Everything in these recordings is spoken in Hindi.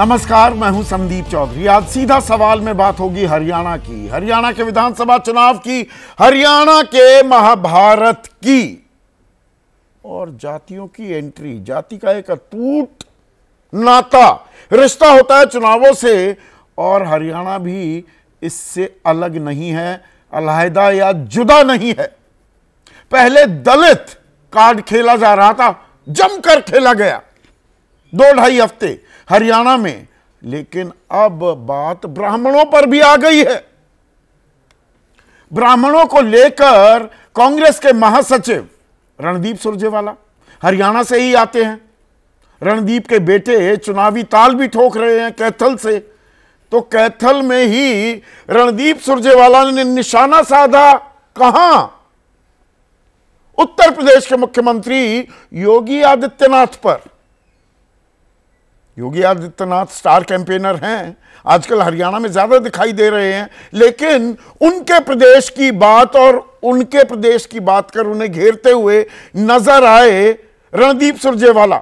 नमस्कार मैं हूं संदीप चौधरी आज सीधा सवाल में बात होगी हरियाणा की हरियाणा के विधानसभा चुनाव की हरियाणा के महाभारत की और जातियों की एंट्री जाति का एक अटूट नाता रिश्ता होता है चुनावों से और हरियाणा भी इससे अलग नहीं है अलहदा या जुदा नहीं है पहले दलित कार्ड खेला जा रहा था जमकर खेला गया दो ढाई हफ्ते हरियाणा में लेकिन अब बात ब्राह्मणों पर भी आ गई है ब्राह्मणों को लेकर कांग्रेस के महासचिव रणदीप सुरजेवाला हरियाणा से ही आते हैं रणदीप के बेटे चुनावी ताल भी ठोक रहे हैं कैथल से तो कैथल में ही रणदीप सुरजेवाला ने निशाना साधा कहा उत्तर प्रदेश के मुख्यमंत्री योगी आदित्यनाथ पर योगी आदित्यनाथ स्टार कैंपेनर हैं आजकल हरियाणा में ज़्यादा दिखाई दे रहे हैं लेकिन उनके प्रदेश की बात और उनके प्रदेश की बात कर उन्हें घेरते हुए नज़र आए रणदीप सुरजेवाला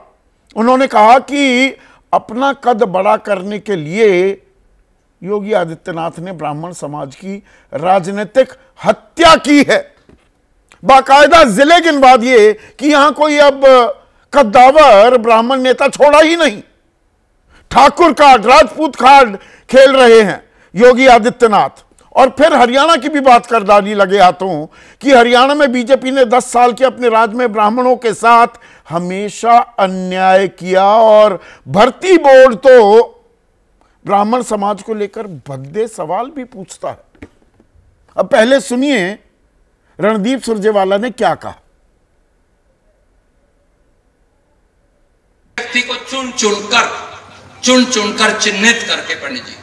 उन्होंने कहा कि अपना कद बड़ा करने के लिए योगी आदित्यनाथ ने ब्राह्मण समाज की राजनीतिक हत्या की है बाकायदा जिले गिनवा दिए कि यहां कोई अब कद्दावर ब्राह्मण नेता छोड़ा ही नहीं ठाकुर कार्ड राजपूत कार्ड खेल रहे हैं योगी आदित्यनाथ और फिर हरियाणा की भी बात कर डाली लगे हाथों कि हरियाणा में बीजेपी ने 10 साल के अपने राज में ब्राह्मणों के साथ हमेशा अन्याय किया और भर्ती बोर्ड तो ब्राह्मण समाज को लेकर भद्दे सवाल भी पूछता है अब पहले सुनिए रणदीप सुरजेवाला ने क्या कहा व्यक्ति को चुन चुनकर चुन चुनकर चिन्हित करके पंडित जी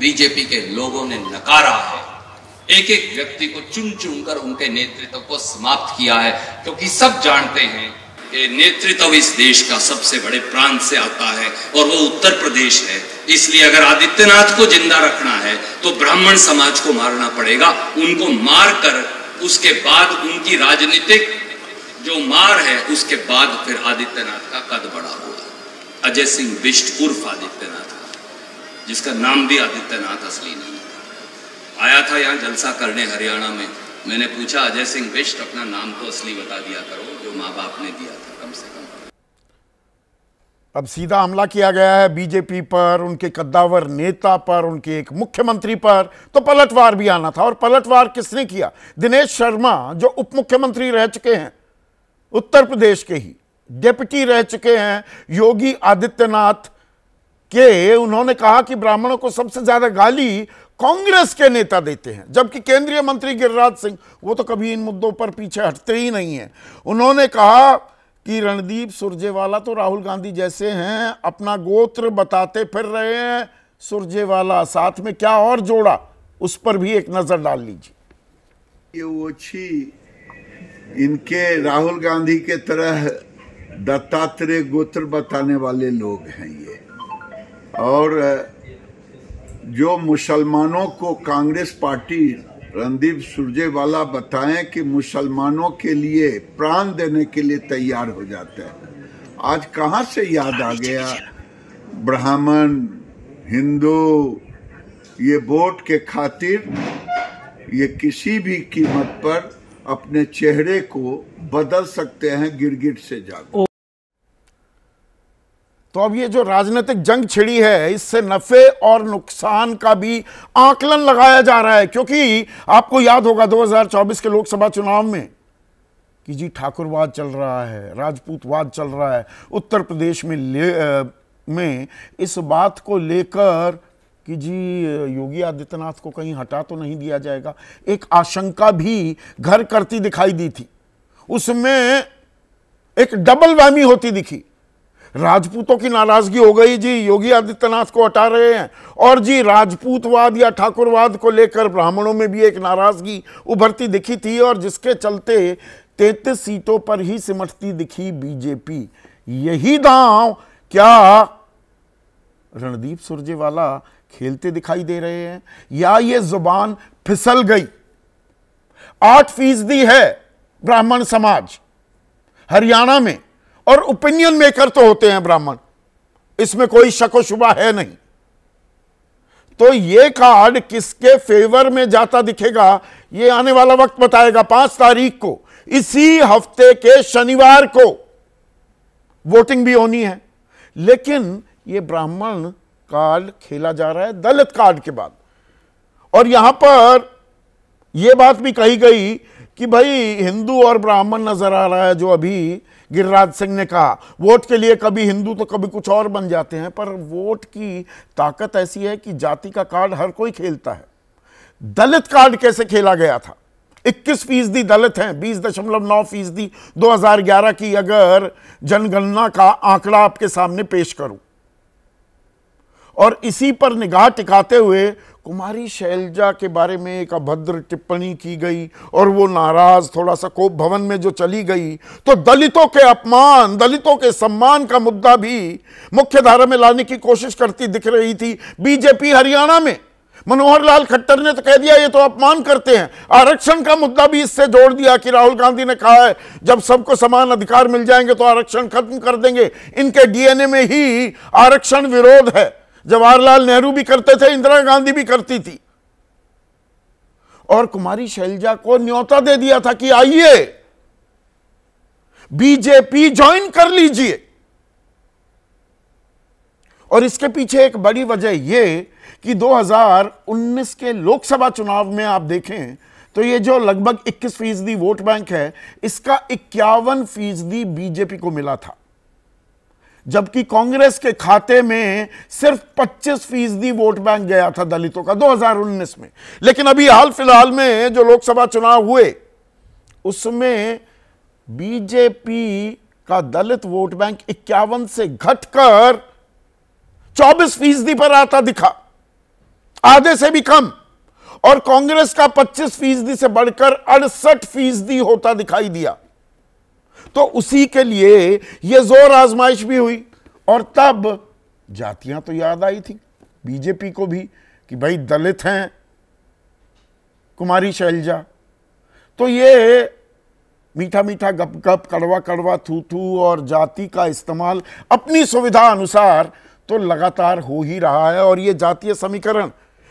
बीजेपी के लोगों ने नकारा है एक एक व्यक्ति को चुन चुनकर उनके नेतृत्व को समाप्त किया है क्योंकि सब जानते हैं कि नेतृत्व इस देश का सबसे बड़े प्रांत से आता है और वो उत्तर प्रदेश है इसलिए अगर आदित्यनाथ को जिंदा रखना है तो ब्राह्मण समाज को मारना पड़ेगा उनको मार कर उसके बाद उनकी राजनीतिक जो मार है उसके बाद फिर आदित्यनाथ का कद बढ़ा होगा अजय सिंह बिष्ट उर्फ आदित्यनाथ जिसका नाम भी आदित्यनाथ असली नहीं आया था यहाँ जलसा करने हरियाणा में मैंने पूछा अजय सिंह बिष्ट अपना नाम तो असली बता दिया करो जो माँ बाप ने दिया था कम से कम अब सीधा हमला किया गया है बीजेपी पर उनके कद्दावर नेता पर उनके एक मुख्यमंत्री पर तो पलटवार भी आना था और पलटवार किसने किया दिनेश शर्मा जो उप मुख्यमंत्री रह चुके हैं उत्तर प्रदेश के ही डेप्टी रह चुके हैं योगी आदित्यनाथ के उन्होंने कहा कि ब्राह्मणों को सबसे ज्यादा गाली कांग्रेस के नेता देते हैं जबकि केंद्रीय मंत्री गिरिराज सिंह वो तो कभी इन मुद्दों पर पीछे हटते ही नहीं है उन्होंने कहा कि रणदीप सुरजेवाला तो राहुल गांधी जैसे हैं अपना गोत्र बताते फिर रहे हैं सुरजेवाला साथ में क्या और जोड़ा उस पर भी एक नजर डाल लीजिए ये ओछी इनके राहुल गांधी के तरह दत्तात्रेय गोत्र बताने वाले लोग हैं ये और जो मुसलमानों को कांग्रेस पार्टी रणदीप सुरजेवाला बताएं कि मुसलमानों के लिए प्राण देने के लिए तैयार हो जाते हैं आज कहाँ से याद आ गया ब्राह्मण हिंदू ये वोट के खातिर ये किसी भी कीमत पर अपने चेहरे को बदल सकते हैं गिरगिट से जाकर तो अब ये जो राजनीतिक जंग छिड़ी है इससे नफे और नुकसान का भी आकलन लगाया जा रहा है क्योंकि आपको याद होगा 2024 के लोकसभा चुनाव में कि जी ठाकुरवाद चल रहा है राजपूतवाद चल रहा है उत्तर प्रदेश में ले आ, में इस बात को लेकर कि जी योगी आदित्यनाथ को कहीं हटा तो नहीं दिया जाएगा एक आशंका भी घर करती दिखाई दी थी उसमें एक डबल वहमी होती दिखी राजपूतों की नाराजगी हो गई जी योगी आदित्यनाथ को हटा रहे हैं और जी राजपूतवाद या ठाकुरवाद को लेकर ब्राह्मणों में भी एक नाराजगी उभरती दिखी थी और जिसके चलते तैतीस सीटों पर ही सिमटती दिखी बीजेपी यही दांव क्या रणदीप सुरजेवाला खेलते दिखाई दे रहे हैं या ये जुबान फिसल गई आठ फीसदी है ब्राह्मण समाज हरियाणा में और ओपिनियन मेकर तो होते हैं ब्राह्मण इसमें कोई शको शुबा है नहीं तो ये कार्ड किसके फेवर में जाता दिखेगा ये आने वाला वक्त बताएगा पांच तारीख को इसी हफ्ते के शनिवार को वोटिंग भी होनी है लेकिन ये ब्राह्मण कार्ड खेला जा रहा है दलित कार्ड के बाद और यहां पर यह बात भी कही गई कि भाई हिंदू और ब्राह्मण नजर आ रहा है जो अभी गिरिराज सिंह ने कहा वोट के लिए कभी हिंदू तो कभी कुछ और बन जाते हैं पर वोट की ताकत ऐसी है कि जाति का कार्ड हर कोई खेलता है दलित कार्ड कैसे खेला गया था इक्कीस फीसदी दलित हैं बीस दशमलव नौ फीसदी दो की अगर जनगणना का आंकड़ा आपके सामने पेश करूं और इसी पर निगाह टिकाते हुए कुमारी शैलजा के बारे में एक अभद्र टिप्पणी की गई और वो नाराज थोड़ा सा कोप भवन में जो चली गई तो दलितों के अपमान दलितों के सम्मान का मुद्दा भी मुख्य धारा में लाने की कोशिश करती दिख रही थी बीजेपी हरियाणा में मनोहर लाल खट्टर ने तो कह दिया ये तो अपमान करते हैं आरक्षण का मुद्दा भी इससे जोड़ दिया कि राहुल गांधी ने कहा है जब सबको समान अधिकार मिल जाएंगे तो आरक्षण खत्म कर देंगे इनके डीएनए में ही आरक्षण विरोध है जवाहरलाल नेहरू भी करते थे इंदिरा गांधी भी करती थी और कुमारी शैलजा को न्योता दे दिया था कि आइए बीजेपी ज्वाइन कर लीजिए और इसके पीछे एक बड़ी वजह यह कि 2019 के लोकसभा चुनाव में आप देखें तो ये जो लगभग 21 फीसदी वोट बैंक है इसका इक्यावन फीसदी बीजेपी को मिला था जबकि कांग्रेस के खाते में सिर्फ 25 फीसदी वोट बैंक गया था दलितों का 2019 में लेकिन अभी हाल फिलहाल में जो लोकसभा चुनाव हुए उसमें बीजेपी का दलित वोट बैंक इक्यावन से घटकर 24 फीसदी पर आता दिखा आधे से भी कम और कांग्रेस का 25 फीसदी से बढ़कर अड़सठ फीसदी होता दिखाई दिया तो उसी के लिए ये जोर आजमाइश भी हुई और तब जातियां तो याद आई थी बीजेपी को भी कि भाई दलित हैं कुमारी शैलजा तो ये मीठा मीठा गप गप कड़वा कड़वा थू थू और जाति का इस्तेमाल अपनी सुविधा अनुसार तो लगातार हो ही रहा है और ये जातीय समीकरण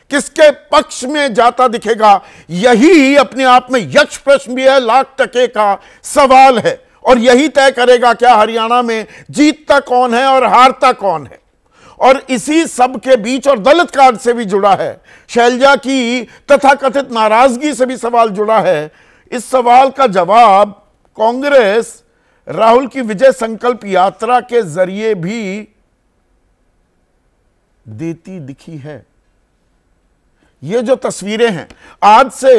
किसके पक्ष में जाता दिखेगा यही अपने आप में यक्ष प्रश्न भी है लाख टके का सवाल है और यही तय करेगा क्या हरियाणा में जीतता कौन है और हारता कौन है और इसी सब के बीच और दलित कार्ड से भी जुड़ा है शैलजा की तथाकथित नाराजगी से भी सवाल जुड़ा है इस सवाल का जवाब कांग्रेस राहुल की विजय संकल्प यात्रा के जरिए भी देती दिखी है ये जो तस्वीरें हैं आज से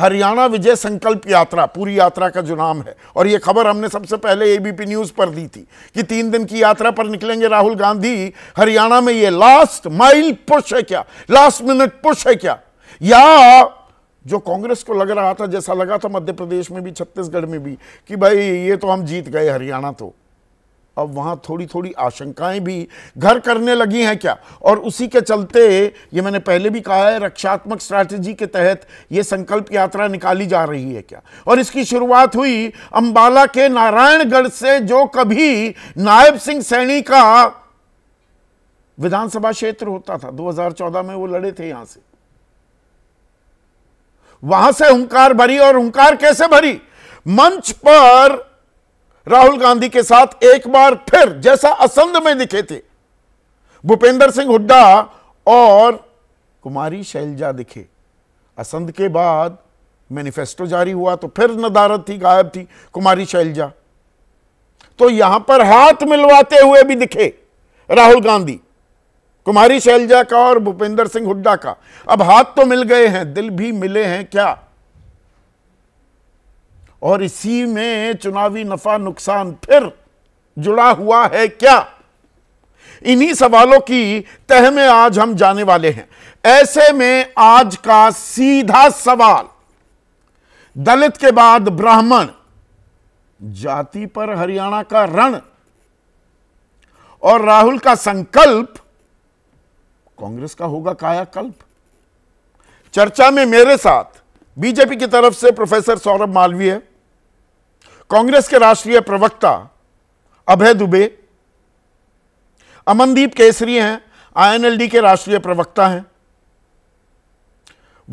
हरियाणा विजय संकल्प यात्रा पूरी यात्रा का जो नाम है और ये खबर हमने सबसे पहले एबीपी न्यूज़ पर दी थी कि तीन दिन की यात्रा पर निकलेंगे राहुल गांधी हरियाणा में ये लास्ट माइल पुश है क्या लास्ट मिनट पुश है क्या या जो कांग्रेस को लग रहा था जैसा लगा था मध्य प्रदेश में भी छत्तीसगढ़ में भी कि भाई ये तो हम जीत गए हरियाणा तो अब वहाँ थोड़ी थोड़ी आशंकाएं भी घर करने लगी हैं क्या और उसी के चलते ये मैंने पहले भी कहा है रक्षात्मक स्ट्रैटेजी के तहत ये संकल्प यात्रा निकाली जा रही है क्या और इसकी शुरुआत हुई अंबाला के नारायणगढ़ से जो कभी नायब सिंह सैनी का विधानसभा क्षेत्र होता था 2014 में वो लड़े थे यहां से वहां से हुंकार भरी और हुंकार कैसे भरी मंच पर राहुल गांधी के साथ एक बार फिर जैसा असंध में दिखे थे भूपेंद्र सिंह हुड्डा और कुमारी शैलजा दिखे असंध के बाद मैनिफेस्टो जारी हुआ तो फिर नदारत थी गायब थी कुमारी शैलजा तो यहां पर हाथ मिलवाते हुए भी दिखे राहुल गांधी कुमारी शैलजा का और भूपेंद्र सिंह हुड्डा का अब हाथ तो मिल गए हैं दिल भी मिले हैं क्या और इसी में चुनावी नफा नुकसान फिर जुड़ा हुआ है क्या इन्हीं सवालों की तह में आज हम जाने वाले हैं ऐसे में आज का सीधा सवाल दलित के बाद ब्राह्मण जाति पर हरियाणा का रण और राहुल का संकल्प कांग्रेस का होगा कायाकल्प चर्चा में मेरे साथ बीजेपी की तरफ से प्रोफेसर सौरभ मालवीय कांग्रेस के राष्ट्रीय प्रवक्ता अभय दुबे अमनदीप केसरी हैं आईएनएलडी के राष्ट्रीय प्रवक्ता हैं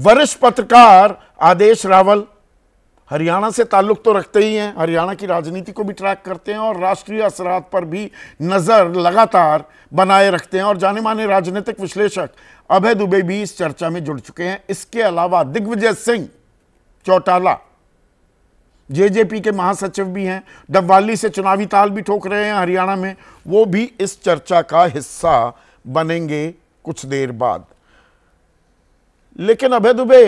वरिष्ठ पत्रकार आदेश रावल हरियाणा से ताल्लुक तो रखते ही हैं हरियाणा की राजनीति को भी ट्रैक करते हैं और राष्ट्रीय असरात पर भी नज़र लगातार बनाए रखते हैं और जाने माने राजनीतिक विश्लेषक अभय दुबे भी इस चर्चा में जुड़ चुके हैं इसके अलावा दिग्विजय सिंह चौटाला जेजेपी के महासचिव भी हैं डबवाली से चुनावी ताल भी ठोक रहे हैं हरियाणा में वो भी इस चर्चा का हिस्सा बनेंगे कुछ देर बाद लेकिन अभय दुबे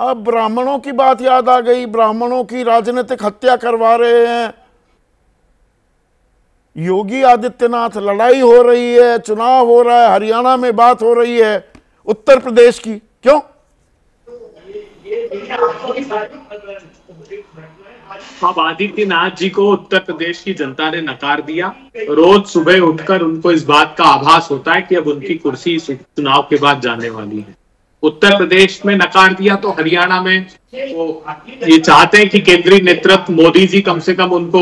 अब ब्राह्मणों की बात याद आ गई ब्राह्मणों की राजनीतिक हत्या करवा रहे हैं योगी आदित्यनाथ लड़ाई हो रही है चुनाव हो रहा है हरियाणा में बात हो रही है उत्तर प्रदेश की क्यों ये, ये अब आदित्यनाथ जी को उत्तर प्रदेश की जनता ने नकार दिया रोज सुबह उठकर उनको इस बात का आभास होता है कि अब उनकी कुर्सी इस चुनाव के बाद जाने वाली है उत्तर प्रदेश में नकार दिया तो हरियाणा में वो ये चाहते हैं कि केंद्रीय नेतृत्व मोदी जी कम से कम उनको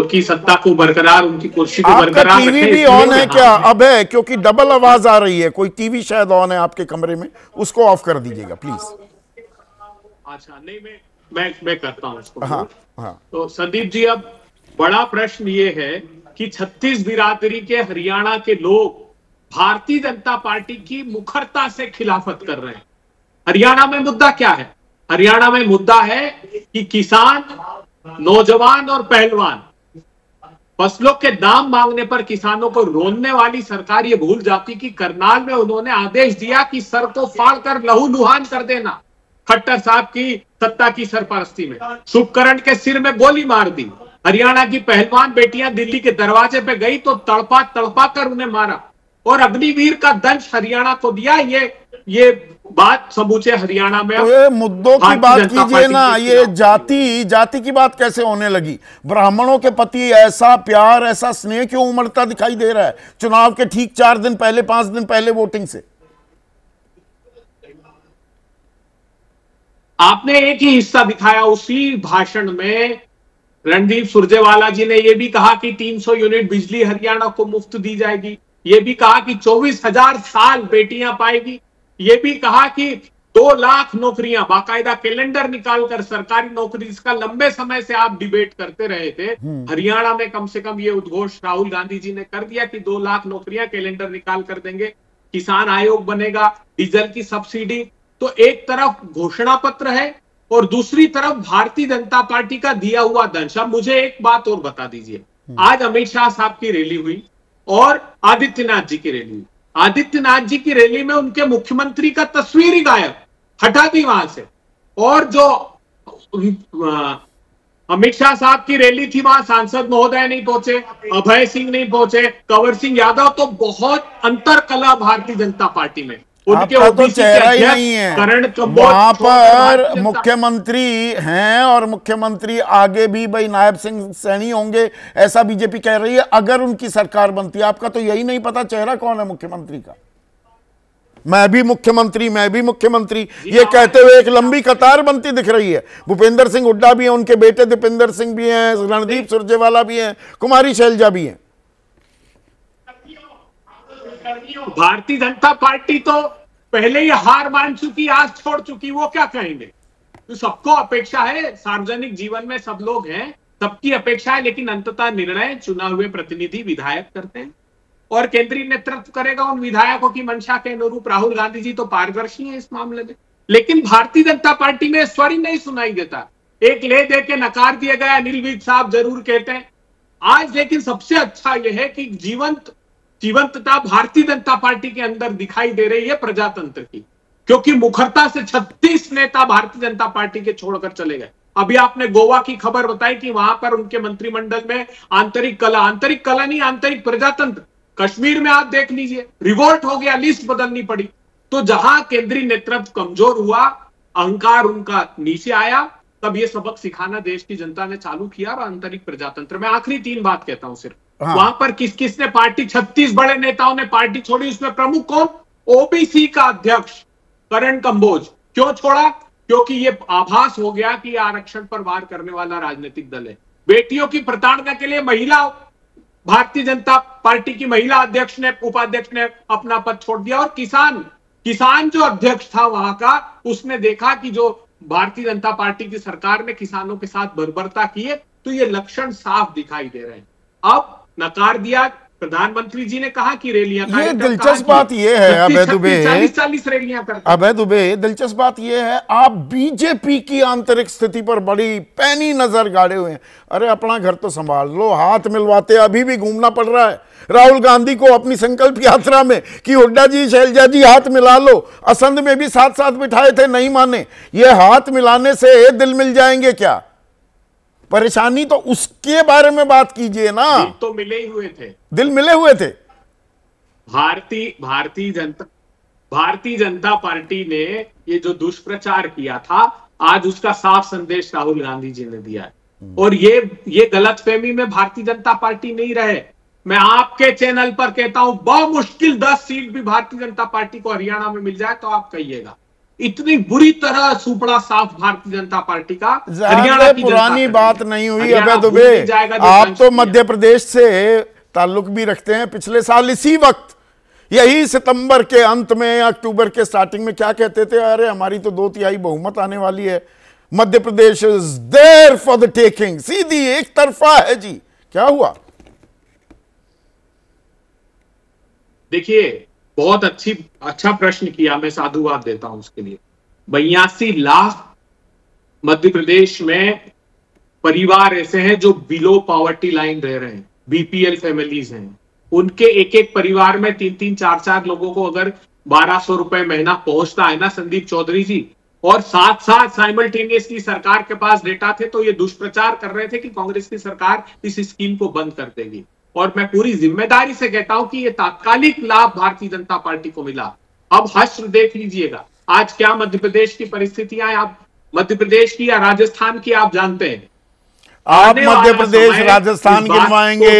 उनकी सत्ता को बरकरार उनकी कुर्सी को बरकरार टीवी भी ऑन है क्या अब है क्योंकि डबल आवाज आ रही है कोई टीवी शायद ऑन है आपके कमरे में उसको ऑफ कर दीजिएगा प्लीज अच्छा नहीं मैं मैं मैं करता हूँ इसको हाँ, हाँ. तो संदीप जी अब बड़ा प्रश्न ये है कि छत्तीस बिरादरी के हरियाणा के लोग भारतीय जनता पार्टी की मुखरता से खिलाफत कर रहे हैं हरियाणा में मुद्दा क्या है हरियाणा में मुद्दा है कि किसान नौजवान और पहलवान फसलों के दाम मांगने पर किसानों को रोनने वाली सरकार ये भूल जाती कि करनाल में उन्होंने आदेश दिया कि सर को फाड़ कर लहू लुहान कर देना खट्टर साहब की सत्ता की सरपरस्ती में सुपकरण के सिर में गोली मार दी हरियाणा की पहलवान बेटियां दिल्ली के दरवाजे पे गई तो तड़पा तड़पा कर उन्हें मारा और अग्निवीर का दंश हरियाणा को दिया ये ये बात समूचे हरियाणा में तो ये मुद्दों की बात कीजिए ना ये जाति जाति की बात कैसे होने लगी ब्राह्मणों के पति ऐसा प्यार ऐसा स्नेह क्यों उमड़ता दिखाई दे रहा है चुनाव के ठीक चार दिन पहले पांच दिन पहले वोटिंग से आपने एक ही हिस्सा दिखाया उसी भाषण में रणदीप सुरजेवाला जी ने यह भी कहा कि 300 यूनिट बिजली हरियाणा को मुफ्त दी जाएगी ये भी कहा कि चौबीस हजार साल बेटियां पाएगी ये भी कहा कि दो लाख नौकरियां बाकायदा कैलेंडर निकालकर सरकारी नौकरी इसका लंबे समय से आप डिबेट करते रहे थे हम्म। हरियाणा में कम से कम ये उद्घोष राहुल गांधी जी ने कर दिया कि दो लाख नौकरियां कैलेंडर निकाल कर देंगे किसान आयोग बनेगा डीजल की सब्सिडी तो एक तरफ घोषणा पत्र है और दूसरी तरफ भारतीय जनता पार्टी का दिया हुआ दंश अब मुझे एक बात और बता दीजिए हम्म। आज अमित शाह साहब की रैली हुई और आदित्यनाथ जी की रैली हुई आदित्यनाथ जी की रैली में उनके मुख्यमंत्री का तस्वीर ही गायब हटा दी वहां से और जो अमित शाह साहब की रैली थी वहां सांसद महोदय नहीं पहुंचे अभय सिंह नहीं पहुंचे कंवर सिंह यादव तो बहुत अंतर कला भारतीय जनता पार्टी में उनके तो चेहरा ही नहीं है वहां पर मुख्यमंत्री हैं और मुख्यमंत्री आगे भी भाई नायब सिंह सैनी होंगे ऐसा बीजेपी कह रही है अगर उनकी सरकार बनती है आपका तो यही नहीं पता चेहरा कौन है मुख्यमंत्री का मैं भी मुख्यमंत्री मैं भी मुख्यमंत्री ये कहते हुए एक लंबी कतार बनती दिख रही है भूपेंद्र सिंह हुड्डा भी हैं उनके बेटे दीपेंद्र सिंह भी हैं रणदीप सुरजेवाला भी हैं कुमारी शैलजा भी हैं भारतीय जनता पार्टी तो पहले ही हार मान चुकी आज छोड़ चुकी वो क्या कहेंगे तो सबको अपेक्षा है सार्वजनिक जीवन में सब लोग हैं सबकी अपेक्षा है लेकिन अंततः निर्णय चुना हुए प्रतिनिधि विधायक करते हैं और केंद्रीय नेतृत्व करेगा उन विधायकों की मंशा के अनुरूप राहुल गांधी जी तो पारदर्शी है इस मामले में लेकिन भारतीय जनता पार्टी में स्वर ही नहीं सुनाई देता एक ले दे के नकार दिया गया अनिल विज साहब जरूर कहते हैं आज लेकिन सबसे अच्छा यह है कि जीवंत जीवंतता भारतीय जनता पार्टी के अंदर दिखाई दे रही है प्रजातंत्र की क्योंकि मुखरता से 36 नेता भारतीय जनता पार्टी के छोड़कर चले गए अभी आपने गोवा की खबर बताई कि वहां पर उनके मंत्रिमंडल में आंतरिक कला आंतरिक कला नहीं आंतरिक प्रजातंत्र कश्मीर में आप देख लीजिए रिवोल्ट हो गया लिस्ट बदलनी पड़ी तो जहां केंद्रीय नेतृत्व कमजोर हुआ अहंकार उनका नीचे आया तब ये सबक सिखाना देश की जनता ने चालू किया और आंतरिक प्रजातंत्र में आखिरी तीन बात कहता हूं सिर्फ हाँ। वहां पर किस किस ने पार्टी छत्तीस बड़े नेताओं ने पार्टी छोड़ी उसमें प्रमुख कौन ओबीसी का अध्यक्ष करण कंबोज क्यों छोड़ा क्योंकि ये आभास हो गया कि आरक्षण पर वार करने वाला राजनीतिक दल है बेटियों की प्रताड़ना के लिए महिला भारतीय जनता पार्टी की महिला अध्यक्ष ने उपाध्यक्ष ने अपना पद छोड़ दिया और किसान किसान जो अध्यक्ष था वहां का उसने देखा कि जो भारतीय जनता पार्टी की सरकार ने किसानों के साथ बर्बरता की है तो ये लक्षण साफ दिखाई दे रहे हैं अब नकार दिया प्रधानमंत्री जी ने कहा कि रैलियां ये दिलचस्प बात ये है अबे दुबे चालीस चालीस रैलियां अबे दुबे दिलचस्प बात ये है आप बीजेपी की आंतरिक स्थिति पर बड़ी पैनी नजर गाड़े हुए हैं अरे अपना घर तो संभाल लो हाथ मिलवाते अभी भी घूमना पड़ रहा है राहुल गांधी को अपनी संकल्प यात्रा में कि हुड्डा जी शैलजा जी हाथ मिला लो असंध में भी साथ साथ बिठाए थे नहीं माने ये हाथ मिलाने से दिल मिल जाएंगे क्या परेशानी तो उसके बारे में बात कीजिए ना तो मिले ही हुए थे दिल मिले हुए थे भारतीय भारतीय जनता भारतीय जनता पार्टी ने ये जो दुष्प्रचार किया था आज उसका साफ संदेश राहुल गांधी जी ने दिया है हम्म। और ये ये गलत फहमी में भारतीय जनता पार्टी नहीं रहे मैं आपके चैनल पर कहता हूं बहुत मुश्किल दस सीट भी भारतीय जनता पार्टी को हरियाणा में मिल जाए तो आप कहिएगा इतनी बुरी तरह सुपड़ा साफ भारतीय जनता पार्टी का हरियाणा की पुरानी बात नहीं हुई अब दुबे आप तो मध्य प्रदेश से ताल्लुक भी रखते हैं पिछले साल इसी वक्त यही सितंबर के अंत में अक्टूबर के स्टार्टिंग में क्या कहते थे अरे हमारी तो दो तिहाई बहुमत आने वाली है Madhya Pradesh is there for the taking सीधी एक तरफा है जी क्या हुआ देखिए बहुत अच्छी अच्छा प्रश्न किया मैं साधुवाद देता हूं उसके लिए बयासी लाख मध्य प्रदेश में परिवार ऐसे हैं जो बिलो पॉवर्टी लाइन रह रहे हैं बीपीएल फैमिलीज हैं उनके एक एक परिवार में तीन तीन चार चार लोगों को अगर बारह सौ रुपए महीना पहुंचता है ना संदीप चौधरी जी और साथ साथ साइमल्टेनियसली सरकार के पास डेटा थे तो ये दुष्प्रचार कर रहे थे कि कांग्रेस की सरकार इस स्कीम को बंद कर देगी और मैं पूरी जिम्मेदारी से कहता हूं कि ये तात्कालिक लाभ भारतीय जनता पार्टी को मिला अब हश्र देख लीजिएगा आज क्या मध्य प्रदेश की परिस्थितियां आप मध्य प्रदेश की या राजस्थान की आप जानते हैं आप मध्य प्रदेश राजस्थान गिनवाएंगे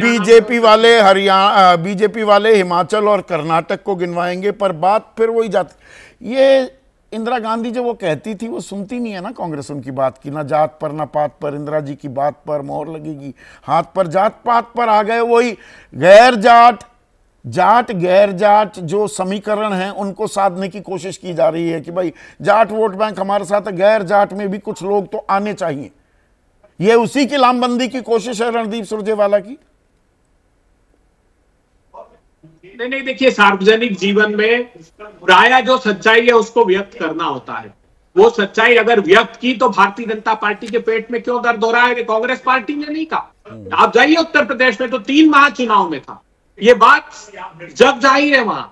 बीजेपी वाले हरियाणा बीजेपी वाले हिमाचल और कर्नाटक को गिनवाएंगे पर बात फिर वही जाती ये इंदिरा गांधी जो वो कहती थी वो सुनती नहीं है ना कांग्रेस उनकी बात की ना जात पर ना पात पर इंदिरा जी की बात पर मोहर लगेगी हाथ पर जात पात पर आ गए वही गैर जाट जाट गैर जाट जो समीकरण हैं उनको साधने की कोशिश की जा रही है कि भाई जाट वोट बैंक हमारे साथ गैर जाट में भी कुछ लोग तो आने चाहिए यह उसी की लामबंदी की कोशिश है रणदीप सुरजेवाला की नहीं नहीं देखिए सार्वजनिक जीवन में राया जो सच्चाई है उसको व्यक्त करना होता है वो सच्चाई अगर व्यक्त की तो भारतीय जनता पार्टी के पेट में क्यों दर्द हो रहा है कांग्रेस पार्टी ने नहीं कहा हम्म। आप जाइए उत्तर प्रदेश में तो तीन माह चुनाव में था ये बात जब जाहिर है वहां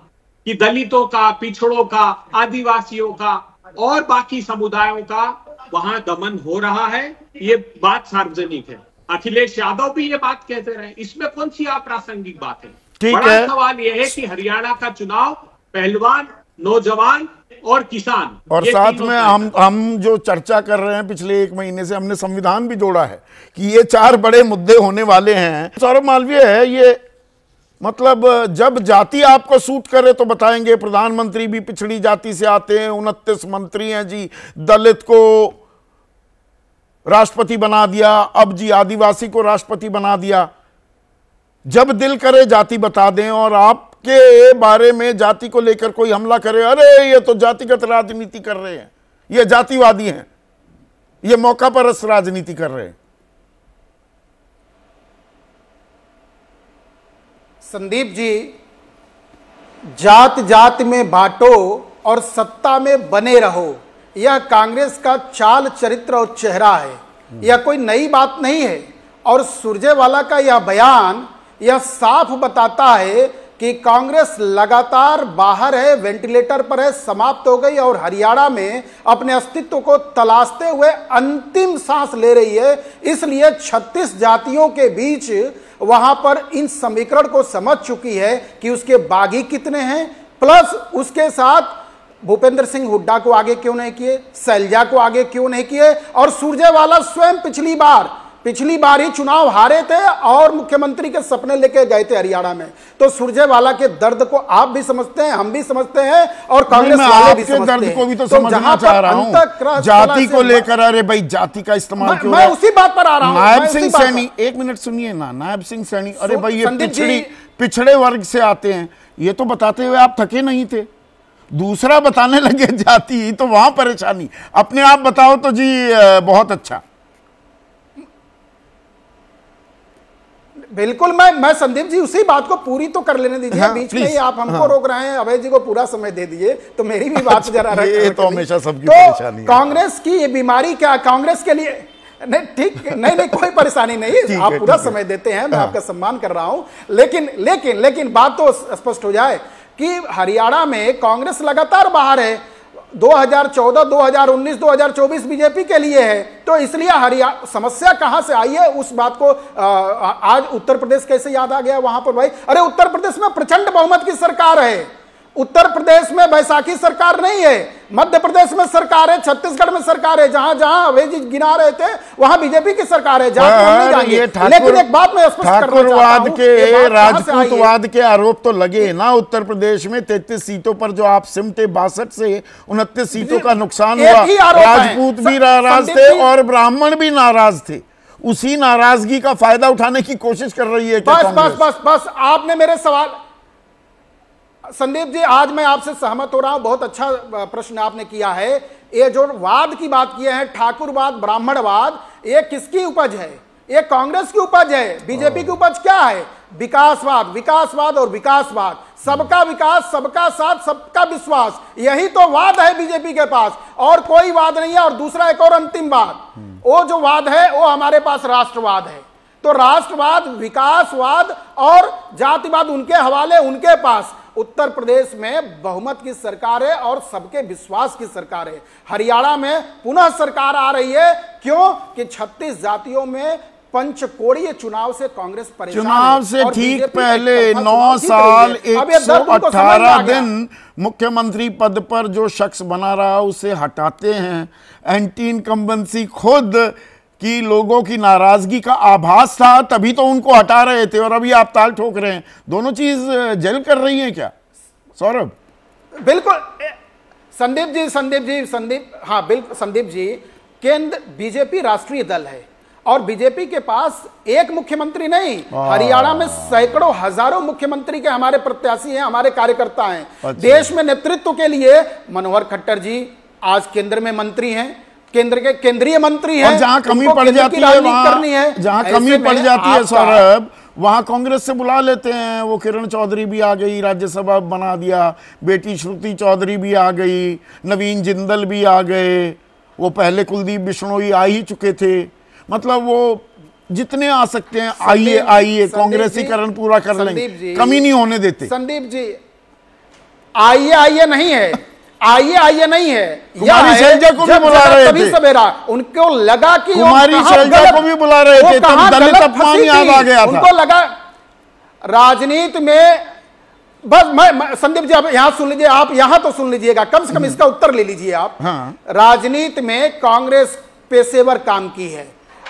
कि दलितों का पिछड़ों का आदिवासियों का और बाकी समुदायों का वहां दमन हो रहा है ये बात सार्वजनिक है अखिलेश यादव भी ये बात कहते रहे इसमें कौन सी अप्रासंगिक बात है ठीक है सवाल यह है कि हरियाणा का चुनाव पहलवान नौजवान और किसान और साथ में हम हम जो चर्चा कर रहे हैं पिछले एक महीने से हमने संविधान भी जोड़ा है कि ये चार बड़े मुद्दे होने वाले हैं सौरभ मालवीय है ये मतलब जब जाति आपको सूट करे तो बताएंगे प्रधानमंत्री भी पिछड़ी जाति से आते हैं उनतीस मंत्री हैं जी दलित को राष्ट्रपति बना दिया अब जी आदिवासी को राष्ट्रपति बना दिया जब दिल करे जाति बता दें और आपके बारे में जाति को लेकर कोई हमला करे अरे ये तो जातिगत राजनीति कर रहे हैं ये जातिवादी हैं ये मौका पर रस राजनीति कर रहे हैं संदीप जी जात जात में बांटो और सत्ता में बने रहो यह कांग्रेस का चाल चरित्र और चेहरा है यह कोई नई बात नहीं है और सुरजेवाला का यह बयान यह साफ बताता है कि कांग्रेस लगातार बाहर है वेंटिलेटर पर है समाप्त हो गई और हरियाणा में अपने अस्तित्व को तलाशते हुए अंतिम सांस ले रही है इसलिए 36 जातियों के बीच वहां पर इन समीकरण को समझ चुकी है कि उसके बागी कितने हैं प्लस उसके साथ भूपेंद्र सिंह हुड्डा को आगे क्यों नहीं किए शैलजा को आगे क्यों नहीं किए और सूर्जेवाला स्वयं पिछली बार पिछली बार ही चुनाव हारे थे और मुख्यमंत्री के सपने लेके गए थे हरियाणा में तो सुरजेवाला के दर्द को आप भी समझते हैं हम भी समझते हैं और कांग्रेस वाले भी समझते दर्द को भी तो, तो समझना चाह रहा हूं जाति को लेकर अरे भाई जाति का इस्तेमाल क्यों मैं उसी बात पर आ रहा हूं नायब सिंह सैनी एक मिनट सुनिए ना नायब सिंह सैनी अरे भाई ये पिछड़ी पिछड़े वर्ग से आते हैं ये तो बताते हुए आप थके नहीं थे दूसरा बताने लगे जाति तो वहां परेशानी अपने आप बताओ तो जी बहुत अच्छा बिल्कुल मैं मैं संदीप जी उसी बात को पूरी तो कर लेने दीजिए हाँ, बीच में ही आप हमको हाँ। रोक रहे हैं अभय जी को पूरा समय दे दिए तो मेरी भी बात जरा अच्छा, ये तो हमेशा सबकी तो परेशानी कांग्रेस की ये बीमारी क्या कांग्रेस के लिए नहीं ठीक नहीं नहीं कोई परेशानी नहीं आप पूरा समय देते हैं मैं हाँ। आपका सम्मान कर रहा हूँ लेकिन लेकिन लेकिन बात तो स्पष्ट हो जाए कि हरियाणा में कांग्रेस लगातार बाहर है 2014, 2019, 2024 बीजेपी के लिए है तो इसलिए हरियाणा समस्या कहां से आई है उस बात को आ, आज उत्तर प्रदेश कैसे याद आ गया वहां पर भाई अरे उत्तर प्रदेश में प्रचंड बहुमत की सरकार है उत्तर प्रदेश में बैसाखी सरकार नहीं है मध्य प्रदेश में सरकार है छत्तीसगढ़ में सरकार है जहां जहां अवेजी गिना रहे थे वहां बीजेपी की सरकार है जहां हाँ, लेकिन एक बात मैं ठाकुरवाद के राजपूतवाद के आरोप तो लगे ना उत्तर प्रदेश में तैतीस सीटों पर जो आप सिमटे बासठ से उनतीस सीटों का नुकसान हुआ राजपूत भी नाराज थे और ब्राह्मण भी नाराज थे उसी नाराजगी का फायदा उठाने की कोशिश कर रही है बस बस बस बस आपने मेरे सवाल संदीप जी आज मैं आपसे सहमत हो रहा हूं बहुत अच्छा प्रश्न आपने किया है ये जो वाद की बात किए हैं ठाकुरवाद ब्राह्मणवाद ये किसकी उपज है ये कांग्रेस की उपज है बीजेपी की हाँ। उपज क्या है विकासवाद विकासवाद और विकासवाद सबका विकास सबका साथ सबका विश्वास यही तो वाद है बीजेपी के पास और कोई वाद नहीं है और दूसरा एक और अंतिम वाद हम्म। वो जो वाद है वो हमारे पास राष्ट्रवाद है तो राष्ट्रवाद विकासवाद और जातिवाद उनके हवाले उनके पास उत्तर प्रदेश में बहुमत की सरकार है और सबके विश्वास की सरकार है हरियाणा में पुनः सरकार आ रही है क्यों कि छत्तीस जातियों में पंचकोड़ीय चुनाव से कांग्रेस परेशान चुनाव से ठीक पहले नौ साल एक सौ अठारह दिन मुख्यमंत्री पद पर जो शख्स बना रहा उसे हटाते हैं एंटी इनकम्बेंसी खुद कि लोगों की नाराज़गी का आभास था तभी तो उनको हटा रहे थे और अभी आप ताल ठोक रहे हैं दोनों चीज़ जल कर रही है क्या सौरभ बिल्कुल संदीप जी संदीप जी संदीप हाँ बिल्कुल संदीप जी केंद्र बीजेपी राष्ट्रीय दल है और बीजेपी के पास एक मुख्यमंत्री नहीं हरियाणा में सैकड़ों हजारों मुख्यमंत्री के हमारे प्रत्याशी हैं हमारे कार्यकर्ता हैं अच्छा। देश में नेतृत्व के लिए मनोहर खट्टर जी आज केंद्र में मंत्री हैं केंद्र के केंद्रीय मंत्री हैं जहां कमी पड़ जाती है वहां जहां कमी पड़ जाती है सौरभ वहां कांग्रेस से बुला लेते हैं वो किरण चौधरी भी आ गई राज्यसभा बना दिया बेटी श्रुति चौधरी भी आ गई नवीन जिंदल भी आ गए वो पहले कुलदीप बिश्नोई आ ही चुके थे मतलब वो जितने आ सकते हैं आइए आइए कांग्रेसीकरण पूरा कर लेंगे कमी नहीं होने देते संदीप जी आइए आइए नहीं है आइए आइए नहीं है कुमारी शैलजा को भी बुला रहे थे सवेरा उनको लगा कि कुमारी शैलजा को भी बुला रहे थे तब दलित अपमान याद आ गया था उनको लगा राजनीति में बस मैं मैं संदीप जी आप यहां सुन लीजिए आप यहां तो सुन लीजिएगा कम से कम हम्म। इसका उत्तर ले लीजिए आप हाँ। राजनीति में कांग्रेस पेशेवर काम की है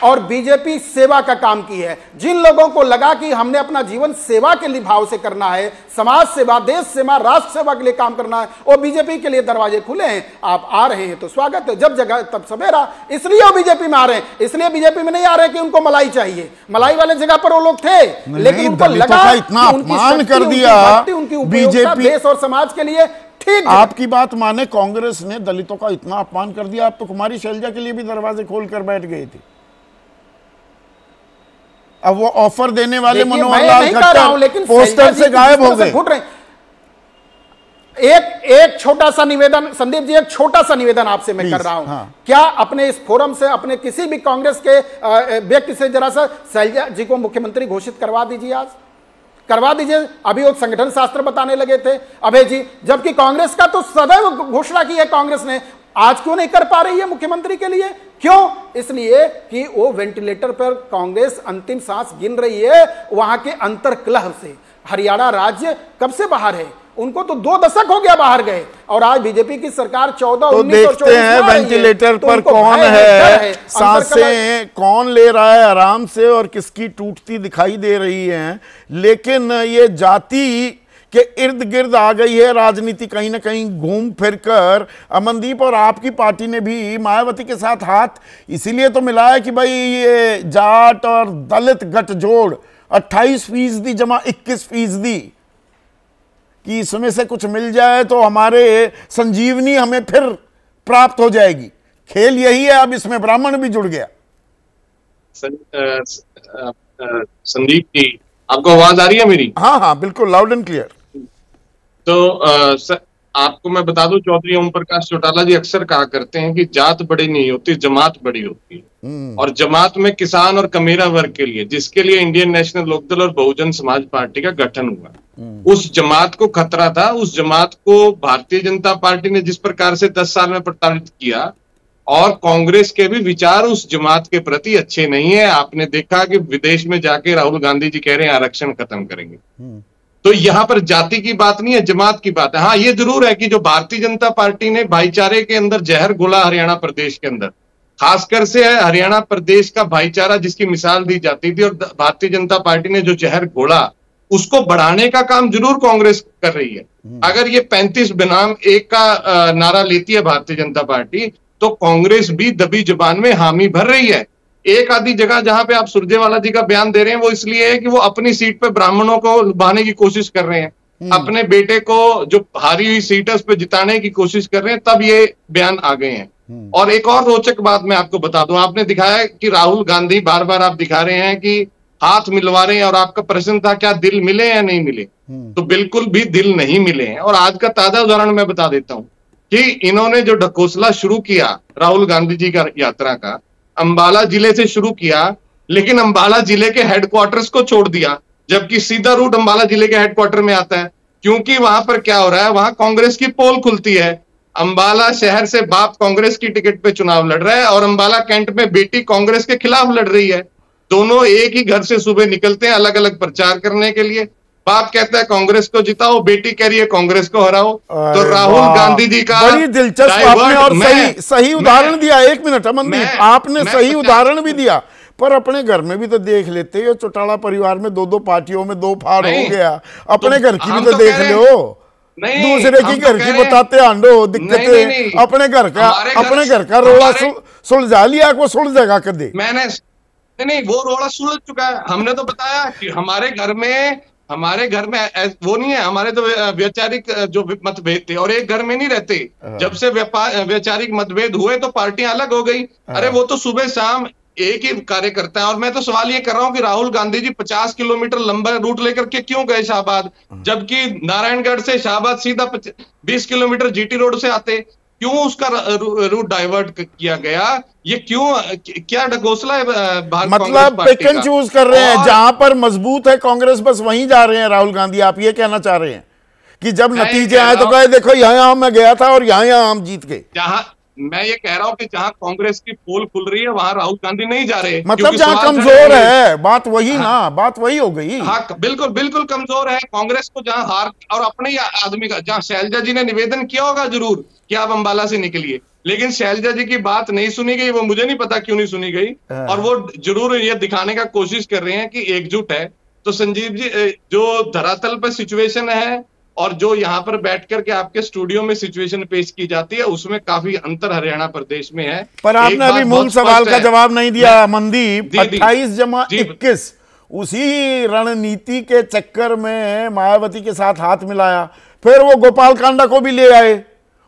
और बीजेपी सेवा का काम की है जिन लोगों को लगा कि हमने अपना जीवन सेवा के लिए भाव से करना है समाज सेवा देश सेवा राष्ट्र सेवा के लिए काम करना है वो बीजेपी के लिए दरवाजे खुले हैं आप आ रहे हैं तो स्वागत है जब जगह तब सवेरा इसलिए वो बीजेपी में आ रहे हैं इसलिए बीजेपी में नहीं आ रहे कि उनको मलाई चाहिए मलाई वाले जगह पर वो लोग थे लेकिन उनको लगा इतना अपमान कर दिया उनकी बीजेपी देश और समाज के लिए ठीक आपकी बात माने कांग्रेस ने दलितों का इतना अपमान कर दिया आप तो कुमारी शैलजा के लिए भी दरवाजे खोलकर बैठ गए थे अब वो ऑफर देने वाले मनोहर लाल खट्टर लेकिन पोस्टर से गायब हो गए एक एक छोटा सा निवेदन संदीप जी एक छोटा सा निवेदन आपसे मैं कर रहा हूं हाँ। क्या अपने इस फोरम से अपने किसी भी कांग्रेस के व्यक्ति से जरा सा शैलजा जी को मुख्यमंत्री घोषित करवा दीजिए आज करवा दीजिए अभी वो संगठन शास्त्र बताने लगे थे अभय जी जबकि कांग्रेस का तो सदैव घोषणा की है कांग्रेस ने आज क्यों नहीं कर पा रही है मुख्यमंत्री के लिए क्यों इसलिए कि वो वेंटिलेटर पर कांग्रेस अंतिम सांस गिन रही है वहां के अंतर क्लह से हरियाणा राज्य कब से बाहर है उनको तो दो दशक हो गया बाहर गए और आज बीजेपी की सरकार चौदह तो देखते हैं वेंटिलेटर तो पर कौन है, है सांसें कौन ले रहा है आराम से और किसकी टूटती दिखाई दे रही हैं लेकिन ये जाति कि इर्द गिर्द आ गई है राजनीति कहीं ना कहीं घूम फिर कर अमनदीप और आपकी पार्टी ने भी मायावती के साथ हाथ इसीलिए तो मिलाया कि भाई ये जाट और दलित गठजोड़ 28 फीसदी जमा 21 फीसदी कि इसमें से कुछ मिल जाए तो हमारे संजीवनी हमें फिर प्राप्त हो जाएगी खेल यही है अब इसमें ब्राह्मण भी जुड़ गया संदीप जी आपको आवाज आ रही है मेरी हाँ हाँ बिल्कुल लाउड एंड क्लियर तो आ, सर आपको मैं बता दूं चौधरी ओम प्रकाश चौटाला जी अक्सर कहा करते हैं कि जात बड़ी नहीं होती जमात बड़ी होती है हम्म। और जमात में किसान और कमेरा वर्ग के लिए जिसके लिए इंडियन नेशनल लोकदल और बहुजन समाज पार्टी का गठन हुआ हम्म। उस जमात को खतरा था उस जमात को भारतीय जनता पार्टी ने जिस प्रकार से दस साल में प्रताड़ित किया और कांग्रेस के भी विचार उस जमात के प्रति अच्छे नहीं है आपने देखा कि विदेश में जाके राहुल गांधी जी कह रहे हैं आरक्षण खत्म करेंगे हम्म। तो यहां पर जाति की बात नहीं है जमात की बात है हाँ ये जरूर है कि जो भारतीय जनता पार्टी ने भाईचारे के अंदर जहर गोला हरियाणा प्रदेश के अंदर खासकर से हरियाणा प्रदेश का भाईचारा जिसकी मिसाल दी जाती थी और भारतीय जनता पार्टी ने जो जहर घोला उसको बढ़ाने का काम जरूर कांग्रेस कर रही है हम्म। अगर ये पैंतीस बनाम एक का नारा लेती है भारतीय जनता पार्टी तो कांग्रेस भी दबी जुबान में हामी भर रही है एक आधी जगह जहां पे आप सुरजेवाला जी का बयान दे रहे हैं वो इसलिए है कि वो अपनी सीट पे ब्राह्मणों को लुभाने की कोशिश कर रहे हैं हम्म। अपने बेटे को जो हारी हुई सीट है उस पर जिताने की कोशिश कर रहे हैं तब ये बयान आ गए हैं हम्म। और एक और रोचक बात मैं आपको बता दूं आपने दिखाया कि राहुल गांधी बार बार आप दिखा रहे हैं कि हाथ मिलवा रहे हैं और आपका प्रश्न था क्या दिल मिले या नहीं मिले हम्म। तो बिल्कुल भी दिल नहीं मिले हैं और आज का ताजा उदाहरण मैं बता देता हूं कि इन्होंने जो ढकोसला शुरू किया राहुल गांधी जी का यात्रा का अंबाला जिले से शुरू किया लेकिन अंबाला जिले के हेडक्वार्टर्स को छोड़ दिया जबकि सीधा रूट अंबाला जिले के हेडक्वार्टर में आता है क्योंकि वहां पर क्या हो रहा है वहां कांग्रेस की पोल खुलती है अंबाला शहर से बाप कांग्रेस की टिकट पे चुनाव लड़ रहा है और अंबाला कैंट में बेटी कांग्रेस के खिलाफ लड़ रही है दोनों एक ही घर से सुबह निकलते हैं अलग अलग प्रचार करने के लिए बाप कहता है कांग्रेस को जिताओ बेटी कह रही है कांग्रेस को हराओ तो राहुल गांधी जी का बड़ी दिलचस्प आपने और सही सही उदाहरण दिया एक मिनट अमन अमनदीप आपने मैं, सही उदाहरण भी दिया पर अपने घर में भी तो देख लेते हो चौटाला परिवार में दो दो पार्टियों में दो फाड़ हो गया अपने तो घर की भी तो, तो देख लो दूसरे की तो घर की बताते आंडो दिक्कतें अपने घर का अपने घर का रोड़ा सुलझा लिया को सुलझेगा कदे मैंने नहीं वो रोड़ा सुलझ चुका है हमने तो बताया कि हमारे घर में हमारे घर में वो नहीं है हमारे तो वैचारिक जो मतभेद थे और एक घर में नहीं रहते हाँ। जब से व्यापार वैचारिक मतभेद हुए तो पार्टियां अलग हो गई हाँ। अरे वो तो सुबह शाम एक ही कार्यकर्ता है और मैं तो सवाल ये कर रहा हूँ कि राहुल गांधी जी 50 किलोमीटर लंबा रूट लेकर के क्यों गए शाहबाद हाँ। जबकि नारायणगढ़ से शाहबाद सीधा 20 किलोमीटर जीटी रोड से आते क्यों उसका रूट डाइवर्ट किया गया ये क्यों क्या घोसला है भारत मतलब पिक एंड चूज कर रहे हैं जहां पर मजबूत है कांग्रेस बस वहीं जा रहे हैं राहुल गांधी आप ये कहना चाह रहे हैं कि जब नतीजे आए तो कहे देखो यहाँ मैं गया था और यहाँ यहाँ हम जीत गए मैं ये कह रहा हूँ कि जहाँ कांग्रेस की पोल खुल रही है वहाँ राहुल गांधी नहीं जा रहे मतलब जहाँ कमजोर है बात वही हाँ, ना बात वही हो गई हाँ बिल्कुल बिल्कुल कमजोर है कांग्रेस को जहाँ हार और अपने ही आदमी का जहाँ शैलजा जी ने निवेदन किया होगा जरूर कि आप अम्बाला से निकलिए लेकिन शैलजा जी की बात नहीं सुनी गई वो मुझे नहीं पता क्यों नहीं सुनी गई हाँ। और वो जरूर ये दिखाने का कोशिश कर रहे हैं कि एकजुट है तो संजीव जी जो धरातल पर सिचुएशन है और जो यहाँ पर बैठ करके आपके स्टूडियो में सिचुएशन पेश की जाती है उसमें काफी अंतर हरियाणा प्रदेश में है पर आपने अभी मूल सवाल का जवाब नहीं दिया मनदीप अट्ठाईस जमा इक्कीस उसी रणनीति के चक्कर में मायावती के साथ हाथ मिलाया फिर वो गोपाल कांडा को भी ले आए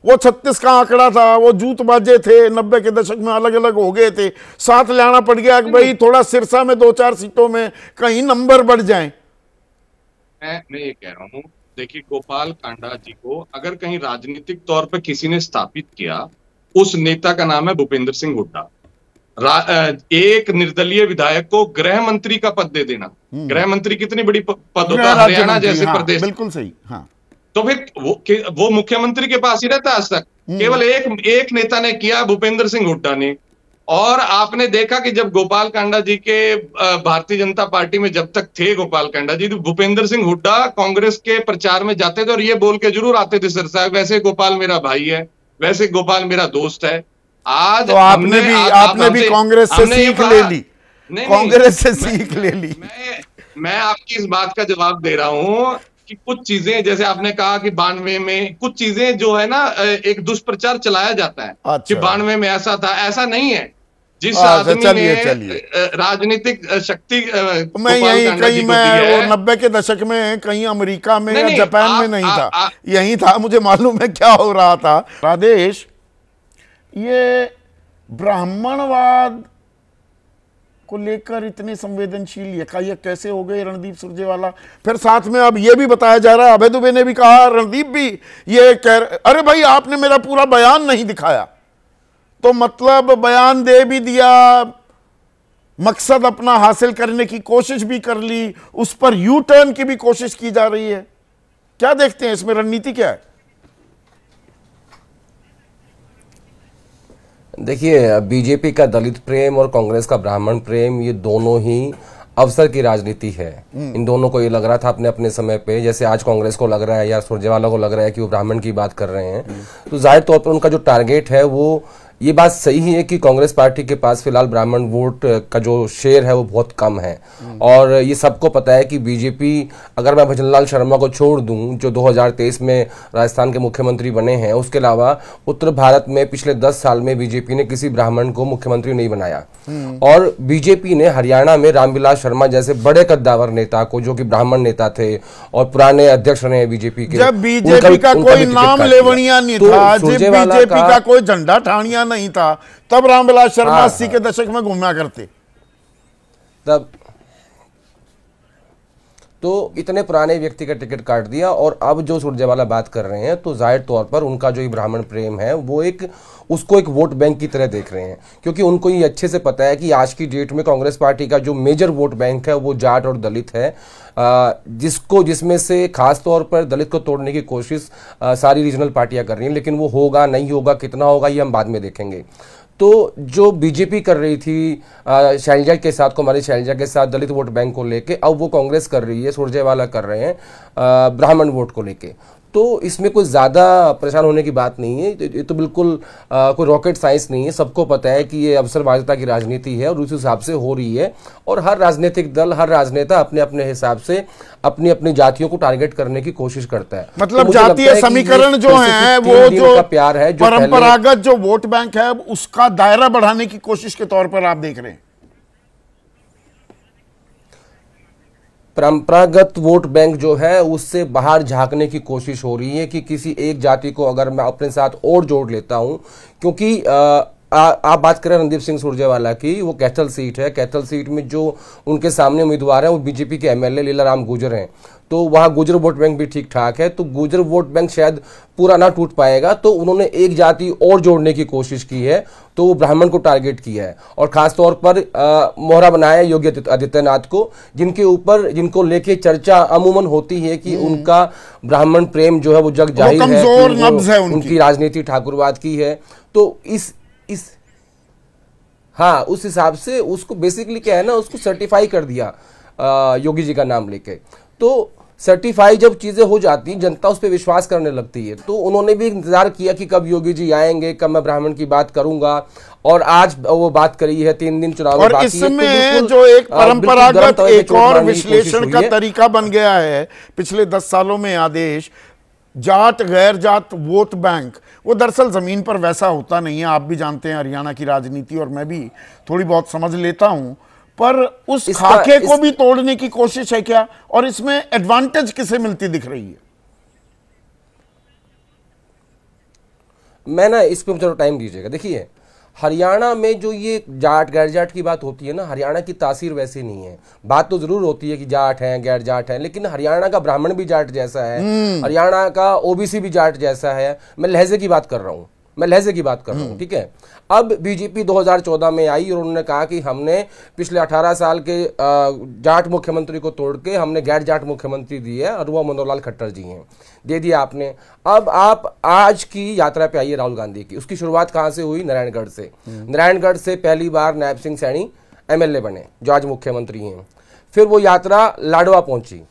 वो छत्तीस का आंकड़ा था वो जूत बाजे थे नब्बे के दशक में अलग अलग हो गए थे साथ लेना पड़ गया कि भाई थोड़ा सिरसा में दो चार सीटों में कहीं नंबर बढ़ जाए मैं ये कह रहा हूँ देखिए गोपाल कांडा जी को अगर कहीं राजनीतिक तौर पर किसी ने स्थापित किया उस नेता का नाम है भूपेंद्र सिंह हुड्डा एक निर्दलीय विधायक को गृह मंत्री का पद दे देना हम्म। गृह मंत्री कितनी बड़ी पद होता है हरियाणा जैसे हाँ, प्रदेश बिल्कुल सही हाँ। तो फिर वो वो मुख्यमंत्री के पास ही रहता आज तक हम्म। केवल एक एक नेता ने किया भूपेंद्र सिंह हुड्डा ने और आपने देखा कि जब गोपाल कांडा जी के भारतीय जनता पार्टी में जब तक थे गोपाल कांडा जी तो भूपेंद्र सिंह हुड्डा कांग्रेस के प्रचार में जाते थे और ये बोल के जरूर आते थे सर साहब वैसे गोपाल मेरा भाई है वैसे गोपाल मेरा दोस्त है आज तो आपने भी आप, आपने भी कांग्रेस से सीख ले ली कांग्रेस से सीख ले ली मैं मैं आपकी इस बात का जवाब दे रहा हूँ कि कुछ चीजें जैसे आपने कहा कि बानवे में कुछ चीजें जो है ना एक दुष्प्रचार चलाया जाता है अच्छा। कि बानवे में ऐसा था ऐसा नहीं है जिस अच्छा, आदमी ने राजनीतिक शक्ति मैं यही कहीं मैं नब्बे के दशक में कहीं अमेरिका में या जापान में नहीं था यही था मुझे मालूम है क्या हो रहा था राधेश ये ब्राह्मणवाद को लेकर इतने संवेदनशील यकायक कैसे हो गए रणदीप सुरजेवाला फिर साथ में अब ये भी बताया जा रहा है अभय दुबे ने भी कहा रणदीप भी ये कह अरे भाई आपने मेरा पूरा बयान नहीं दिखाया तो मतलब बयान दे भी दिया मकसद अपना हासिल करने की कोशिश भी कर ली उस पर यू टर्न की भी कोशिश की जा रही है क्या देखते हैं इसमें रणनीति क्या है देखिए बीजेपी का दलित प्रेम और कांग्रेस का ब्राह्मण प्रेम ये दोनों ही अवसर की राजनीति है हम्म। इन दोनों को ये लग रहा था अपने अपने समय पे जैसे आज कांग्रेस को लग रहा है या सुरजेवाला को लग रहा है कि वो ब्राह्मण की बात कर रहे हैं हम्म। तो जाहिर तौर पर उनका जो टारगेट है वो ये बात सही है कि कांग्रेस पार्टी के पास फिलहाल ब्राह्मण वोट का जो शेयर है वो बहुत कम है हम्म। और ये सबको पता है कि बीजेपी अगर मैं भजन लाल शर्मा को छोड़ दूं जो 2023 में राजस्थान के मुख्यमंत्री बने हैं उसके अलावा उत्तर भारत में पिछले 10 साल में बीजेपी ने किसी ब्राह्मण को मुख्यमंत्री नहीं बनाया हम्म। और बीजेपी ने हरियाणा में रामविलास शर्मा जैसे बड़े कद्दावर नेता को जो कि ब्राह्मण नेता थे और पुराने अध्यक्ष रहे हैं बीजेपी के बीजेपी का कोई नाम लेवनिया नहीं तो था बीजेपी का कोई झंडा ठाणिया नहीं था तब रामविलास शर्मा हाँ, अस्सी हाँ। के दशक में घूमा करते तब तो इतने पुराने व्यक्ति का टिकट काट दिया और अब जो सुरजेवाला बात कर रहे हैं तो जाहिर तौर पर उनका जो ये ब्राह्मण प्रेम है वो एक उसको एक वोट बैंक की तरह देख रहे हैं क्योंकि उनको ये अच्छे से पता है कि आज की डेट में कांग्रेस पार्टी का जो मेजर वोट बैंक है वो जाट और दलित है जिसको जिसमें से खास तौर पर दलित को तोड़ने की कोशिश सारी रीजनल पार्टियां कर रही हैं लेकिन वो होगा नहीं होगा कितना होगा ये हम बाद में देखेंगे तो जो बीजेपी कर रही थी शैलजा के साथ कुमारी शैलजा के साथ दलित वोट बैंक को लेके अब वो कांग्रेस कर रही है सुरजेवाला कर रहे हैं ब्राह्मण वोट को लेके तो इसमें कोई ज़्यादा परेशान होने की बात नहीं है ये तो बिल्कुल कोई रॉकेट साइंस नहीं है सबको पता है कि ये अवसरवादिता की राजनीति है और उस हिसाब से हो रही है और हर राजनीतिक दल हर राजनेता अपने अपने हिसाब से अपनी अपनी जातियों को टारगेट करने की कोशिश करता है मतलब तो जातीय समीकरण जो है वो जो प्यार है परंपरागत जो वोट बैंक है उसका दायरा बढ़ाने की कोशिश के तौर पर आप देख रहे हैं परंपरागत वोट बैंक जो है उससे बाहर झांकने की कोशिश हो रही है कि किसी एक जाति को अगर मैं अपने साथ और जोड़ लेता हूं क्योंकि आ, आ, आप बात करें रणदीप सिंह सुरजेवाला की वो कैथल सीट है कैथल सीट में जो उनके सामने उम्मीदवार हैं वो बीजेपी के एमएलए लीलाराम गुजर हैं तो वहां गुजर वोट बैंक भी ठीक ठाक है तो गुजर वोट बैंक शायद पूरा ना टूट पाएगा तो उन्होंने एक जाति और जोड़ने की कोशिश की है तो वो ब्राह्मण को टारगेट किया है और खासतौर पर मोहरा बनाया योगी आदित्यनाथ को जिनके ऊपर जिनको लेके चर्चा अमूमन होती है कि हम्म। उनका ब्राह्मण प्रेम जो है वो जग जाहिर है, है उनकी, उनकी राजनीति ठाकुरवाद की है तो इस इस हाँ उस हिसाब से उसको बेसिकली क्या है ना उसको सर्टिफाई कर दिया योगी जी का नाम लेके तो सर्टिफाई जब चीज़ें हो जाती जनता उस पर विश्वास करने लगती है तो उन्होंने भी इंतज़ार किया कि कब योगी जी आएंगे कब मैं ब्राह्मण की बात करूंगा और आज वो बात करी है तीन दिन चुनाव और इसमें तो जो एक परंपरागत एक और विश्लेषण का तरीका बन गया है पिछले दस सालों में आदेश जाट गैर जात वोट बैंक वो दरअसल ज़मीन पर वैसा होता नहीं है आप भी जानते हैं हरियाणा की राजनीति और मैं भी थोड़ी बहुत समझ लेता हूँ पर उस खाके को भी तोड़ने की कोशिश है क्या और इसमें एडवांटेज किसे मिलती दिख रही है मैं ना इस पर थोड़ा टाइम दीजिएगा देखिए हरियाणा में जो ये जाट गैर जाट की बात होती है ना हरियाणा की तासीर वैसे नहीं है बात तो जरूर होती है कि जाट है गैर जाट है लेकिन हरियाणा का ब्राह्मण भी जाट जैसा है हम्म। हरियाणा का ओबीसी भी जाट जैसा है मैं लहजे की बात कर रहा हूँ मैं लहजे की बात कर रहा हूँ हम्म। ठीक है अब बीजेपी 2014 में आई और उन्होंने कहा कि हमने पिछले 18 साल के जाट मुख्यमंत्री को तोड़ के हमने गैर जाट मुख्यमंत्री दी है और वह मनोहर खट्टर जी हैं दे दिया आपने अब आप आज की यात्रा पे आइए राहुल गांधी की उसकी शुरुआत कहाँ से हुई नारायणगढ़ से हम्म। नारायणगढ़ से पहली बार नायब सिंह सैनी एम बने जो आज मुख्यमंत्री हैं फिर वो यात्रा लाडवा पहुंची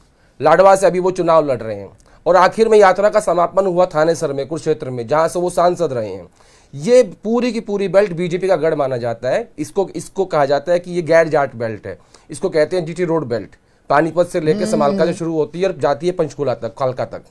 लाडवा से अभी वो चुनाव लड़ रहे हैं और आखिर में यात्रा का समापन हुआ थानेसर में कुरुक्षेत्र में जहां से वो सांसद रहे हैं ये पूरी की पूरी बेल्ट बीजेपी का गढ़ माना जाता है इसको इसको कहा जाता है कि ये गैर जाट बेल्ट है इसको कहते हैं जीटी रोड बेल्ट पानीपत से लेकर हम्म। समालका से शुरू होती है और जाती है पंचकूला तक कालका तक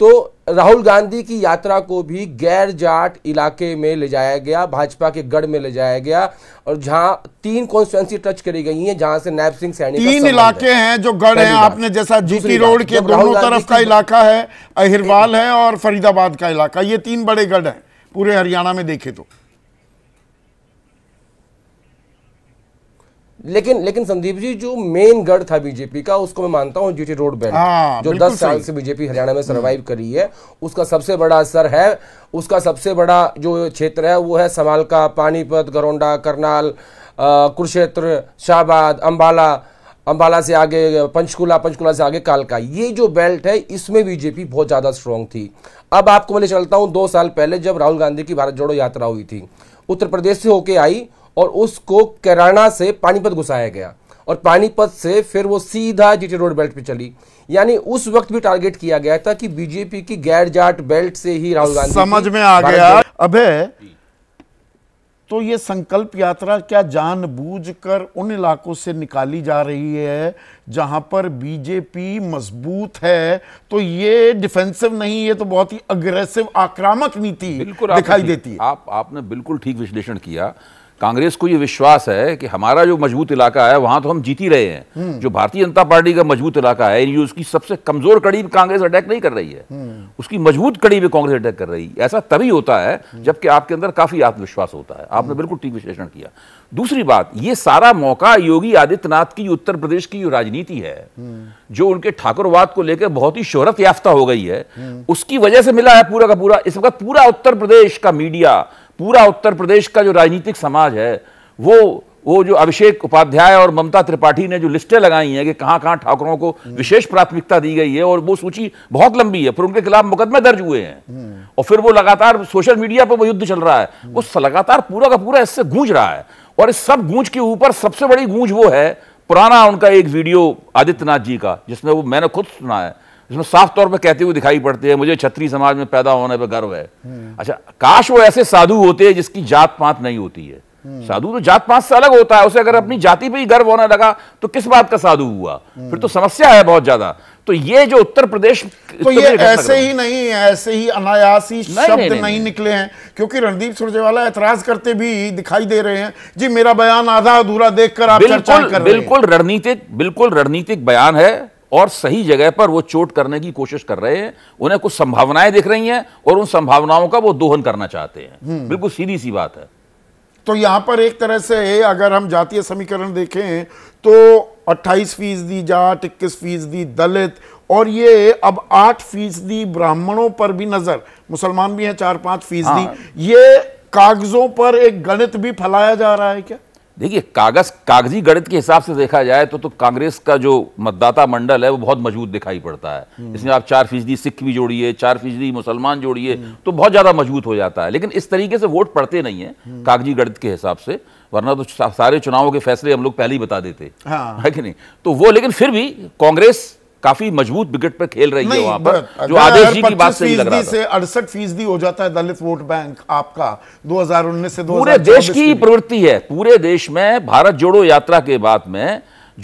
तो राहुल गांधी की यात्रा को भी गैर जाट इलाके में ले जाया गया भाजपा के गढ़ में ले जाया गया और जहां तीन कॉन्स्टिट्युएंसी टच करी गई हैं जहां से नैब सिंह सैनी तीन इलाके है। हैं जो गढ़ हैं आपने जैसा जीपी रोड के दोनों तरफ का इलाका है अहिरवाल है और फरीदाबाद का इलाका ये तीन बड़े गढ़ है पूरे हरियाणा में देखे तो लेकिन लेकिन संदीप जी जो मेन गढ़ था बीजेपी का उसको मैं मानता हूँ जीटी रोड बेल्ट जो दस साल से बीजेपी हरियाणा में सरवाइव हम्म। करी है उसका सबसे बड़ा असर है उसका सबसे बड़ा जो क्षेत्र है वो है समाल का पानीपत गरोंडा करनाल कुरुक्षेत्र शाहबाद अम्बाला अम्बाला से आगे पंचकुला पंचकुला से आगे कालका ये जो बेल्ट है इसमें बीजेपी बहुत ज़्यादा स्ट्रांग थी अब आपको मैं चलता हूँ दो साल पहले जब राहुल गांधी की भारत जोड़ो यात्रा हुई थी उत्तर प्रदेश से होके आई और उसको कैराना से पानीपत घुसाया गया और पानीपत से फिर वो सीधा जीटी रोड बेल्ट पे चली यानी उस वक्त भी टारगेट किया गया था कि बीजेपी की गैर जाट बेल्ट से ही राहुल गांधी समझ में आ गया अबे तो ये संकल्प यात्रा क्या जानबूझकर उन इलाकों से निकाली जा रही है जहां पर बीजेपी मजबूत है तो ये डिफेंसिव नहीं ये तो बहुत ही अग्रेसिव आक्रामक नीति दिखाई देती है आप आपने बिल्कुल ठीक विश्लेषण किया कांग्रेस को ये विश्वास है कि हमारा जो मजबूत इलाका है वहां तो हम जीती रहे हैं हम्म। जो भारतीय जनता पार्टी का मजबूत इलाका है ये उसकी सबसे कमजोर कड़ी कांग्रेस अटैक नहीं कर रही है हम्म। उसकी मजबूत कड़ी में कांग्रेस अटैक कर रही है ऐसा तभी होता है जबकि आपके अंदर काफी आत्मविश्वास होता है आपने हम्म। बिल्कुल ठीक विश्लेषण किया दूसरी बात ये सारा मौका योगी आदित्यनाथ की उत्तर प्रदेश की जो राजनीति है जो उनके ठाकुरवाद को लेकर बहुत ही शोहरत याफ्ता हो गई है उसकी वजह से मिला है पूरा का पूरा इस वक्त पूरा उत्तर प्रदेश का मीडिया पूरा उत्तर प्रदेश का जो राजनीतिक समाज है वो वो जो अभिषेक उपाध्याय और ममता त्रिपाठी ने जो लिस्टें लगाई हैं कि कहाँ कहाँ ठाकरों को हम्म। विशेष प्राथमिकता दी गई है और वो सूची बहुत लंबी है फिर उनके खिलाफ मुकदमे दर्ज हुए हैं हम्म। और फिर वो लगातार सोशल मीडिया पर वो युद्ध चल रहा है वो हम्म। लगातार पूरा का पूरा इससे गूंज रहा है और इस सब गूंज के ऊपर सबसे बड़ी गूंज वो है पुराना उनका एक वीडियो आदित्यनाथ जी का जिसमें वो मैंने खुद सुना है इसमें साफ तौर पर कहते हुए दिखाई पड़ते हैं मुझे छत्री समाज में पैदा होने पर गर्व है अच्छा काश वो ऐसे साधु होते हैं जिसकी जात पात नहीं होती है साधु तो जात पात से अलग होता है उसे अगर अपनी जाति पे ही गर्व होने लगा तो किस बात का साधु हुआ फिर तो समस्या है बहुत ज्यादा तो ये जो उत्तर प्रदेश तो ये ऐसे ही नहीं है ऐसे ही अनायासी शब्द नहीं, नहीं, नहीं, निकले हैं क्योंकि रणदीप सुरजेवाला एतराज करते भी दिखाई दे रहे हैं जी मेरा बयान आधा अधूरा देखकर आप बिल्कुल बिल्कुल रणनीतिक बिल्कुल रणनीतिक बयान है और सही जगह पर वो चोट करने की कोशिश कर रहे हैं उन्हें कुछ संभावनाएं दिख रही हैं और उन संभावनाओं का वो दोहन करना चाहते हैं हम्म। बिल्कुल सीधी सी बात है तो यहां पर एक तरह से अगर हम जातीय समीकरण देखें तो 28 फीसदी जाट इक्कीस फीसदी दलित और ये अब आठ फीसदी ब्राह्मणों पर भी नजर मुसलमान भी हैं चार पांच फीसदी हाँ। ये कागजों पर एक गणित भी फैलाया जा रहा है क्या देखिए कागज कागजी गणित के हिसाब से देखा जाए तो तो कांग्रेस का जो मतदाता मंडल है वो बहुत मजबूत दिखाई पड़ता है हम्म। इसमें आप चार फीसदी सिख भी जोड़िए चार फीसदी मुसलमान जोड़िए तो बहुत ज़्यादा मजबूत हो जाता है लेकिन इस तरीके से वोट पड़ते नहीं है हम्म। कागजी गणित के हिसाब से वरना तो सारे चुनावों के फैसले हम लोग पहले ही बता देते हाँ। है कि नहीं तो वो लेकिन फिर भी कांग्रेस काफी मजबूत विकेट पर खेल रही है वहां पर जो आदेश जी की बात सही लग रहा से अड़सठ फीसदी हो जाता है दलित वोट बैंक आपका 2019 से दो पूरे देश की प्रवृत्ति है पूरे देश में भारत जोड़ो यात्रा के बाद में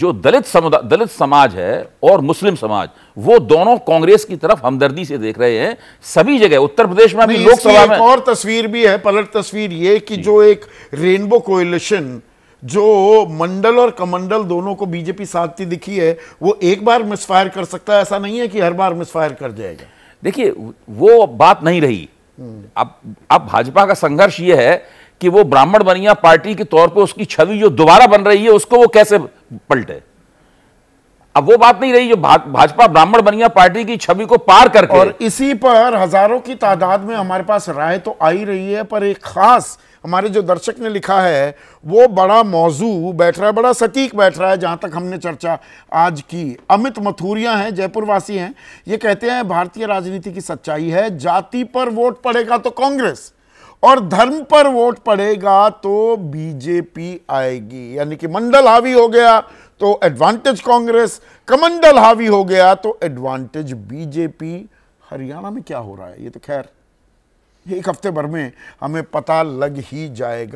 जो दलित समुदाय दलित समाज है और मुस्लिम समाज वो दोनों कांग्रेस की तरफ हमदर्दी से देख रहे हैं सभी जगह उत्तर प्रदेश में भी लोकसभा में और तस्वीर भी है पलट तस्वीर ये कि जो एक रेनबो कोलिशन जो मंडल और कमंडल दोनों को बीजेपी साधती दिखी है वो एक बार मिसफायर कर सकता है ऐसा नहीं है कि हर बार मिसफायर कर जाएगा देखिए वो बात नहीं रही अब अब भाजपा का संघर्ष ये है कि वो ब्राह्मण बनिया पार्टी के तौर पे उसकी छवि जो दोबारा बन रही है उसको वो कैसे पलटे अब वो बात नहीं रही जो भा, भाजपा ब्राह्मण बनिया पार्टी की छवि को पार करके और इसी पर हजारों की तादाद में हमारे पास राय तो आई रही है पर एक खास हमारे जो दर्शक ने लिखा है वो बड़ा मौजू बैठ रहा है बड़ा सटीक बैठ रहा है जहाँ तक हमने चर्चा आज की अमित मथुरिया हैं वासी हैं ये कहते हैं भारतीय राजनीति की सच्चाई है जाति पर वोट पड़ेगा तो कांग्रेस और धर्म पर वोट पड़ेगा तो बीजेपी आएगी यानी कि मंडल हावी हो गया तो एडवांटेज कांग्रेस कमंडल हावी हो गया तो एडवांटेज बीजेपी हरियाणा में क्या हो रहा है ये तो खैर एक हफ्ते भर में हमें पता लग ही जाएगा